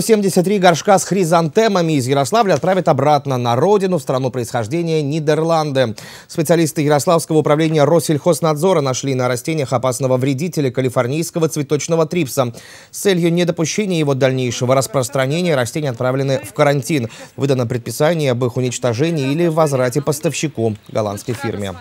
173 горшка с хризантемами из Ярославля отправят обратно на родину, в страну происхождения Нидерланды. Специалисты Ярославского управления Россельхознадзора нашли на растениях опасного вредителя калифорнийского цветочного трипса. С целью недопущения его дальнейшего распространения растения отправлены в карантин. Выдано предписание об их уничтожении или возврате поставщику голландской фирме.